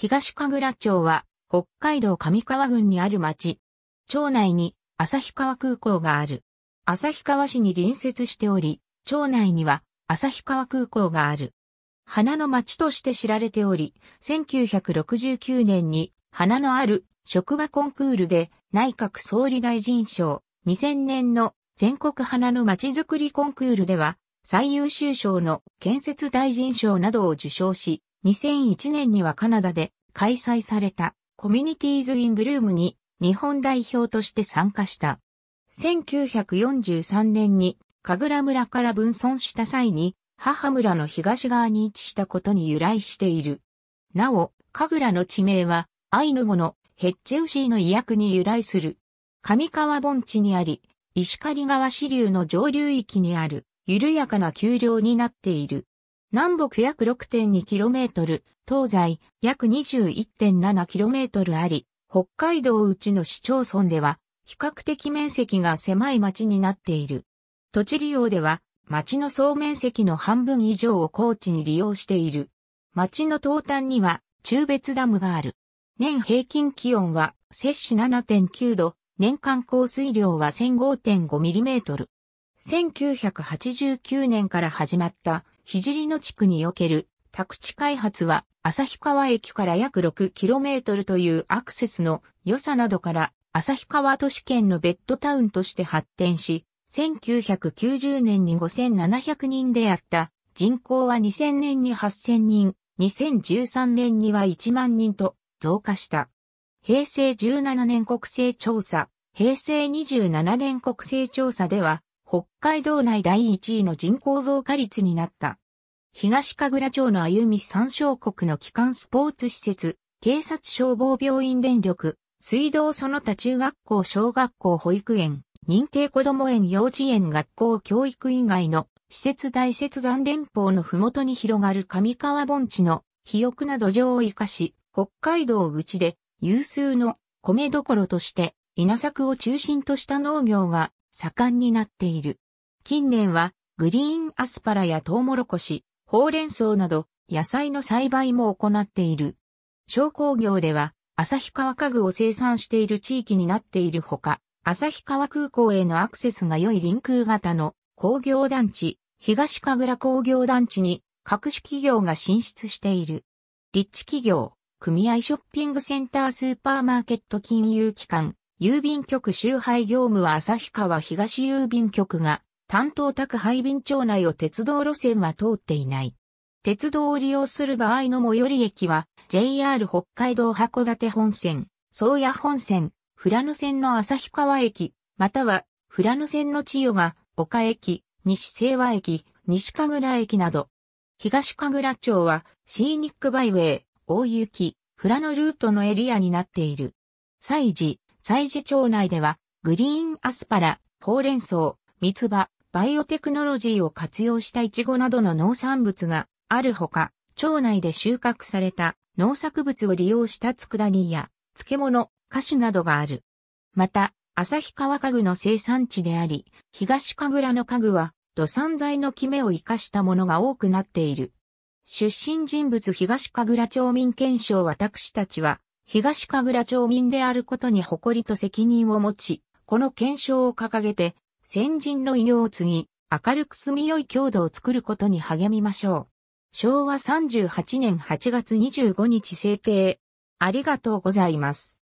東神楽町は、北海道上川郡にある町。町内に、旭川空港がある。旭川市に隣接しており、町内には、旭川空港がある。花の町として知られており、1969年に、花のある職場コンクールで、内閣総理大臣賞、2000年の全国花の町づくりコンクールでは、最優秀賞の建設大臣賞などを受賞し、2001年にはカナダで開催されたコミュニティーズ・イン・ブルームに日本代表として参加した。1943年に神楽村から分村した際に母村の東側に位置したことに由来している。なお、神楽の地名はアイヌ語のヘッチェウシーの意訳に由来する。上川盆地にあり、石狩川支流の上流域にある緩やかな丘陵になっている。南北約 6.2km、東西約 21.7km あり、北海道うちの市町村では、比較的面積が狭い町になっている。土地利用では、町の総面積の半分以上を高地に利用している。町の東端には、中別ダムがある。年平均気温は、摂氏7.9度、年間降水量は 1005.5mm。1989年から始まった肘の地区における宅地開発は旭川駅から約 6km というアクセスの良さなどから旭川都市圏のベッドタウンとして発展し、1990年に5700人であった人口は2000年に8000人、2013年には1万人と増加した。平成17年国勢調査、平成27年国勢調査では北海道内第1位の人口増加率になった。東神楽町の歩み参小国の基幹スポーツ施設、警察消防病院電力、水道その他中学校小学校保育園、認定子ども園幼稚園学校教育以外の施設大雪山連峰のふもとに広がる上川盆地の肥沃な土壌を生かし、北海道内で有数の米どころとして稲作を中心とした農業が盛んになっている。近年はグリーンアスパラやトウモロコシ、ほうれん草など野菜の栽培も行っている。商工業では旭川家具を生産している地域になっているほか、旭川空港へのアクセスが良い臨空型の工業団地、東神楽工業団地に各種企業が進出している。立地企業、組合ショッピングセンタースーパーマーケット金融機関、郵便局周配業務は旭川東郵便局が担当宅配便町内を鉄道路線は通っていない。鉄道を利用する場合の最寄り駅は JR 北海道函館本線、宗谷本線、富良野線の旭川駅、または富良野線の千代が岡駅、西清和駅、西神楽駅など。東神楽町はシーニックバイウェイ、大雪、富良野ルートのエリアになっている。西寺、祭事町内では、グリーンアスパラ、ほうれん草、三つ葉、バイオテクノロジーを活用したイチゴなどの農産物があるほか、町内で収穫された農作物を利用した佃煮や漬物、菓子などがある。また、旭川家具の生産地であり、東神楽の家具は土産材のキメを生かしたものが多くなっている。出身人物東神楽町民憲章私たちは、東神楽町民であることに誇りと責任を持ち、この検証を掲げて、先人の異業を継ぎ、明るく住みよい郷土を作ることに励みましょう。昭和38年8月25日制定。ありがとうございます。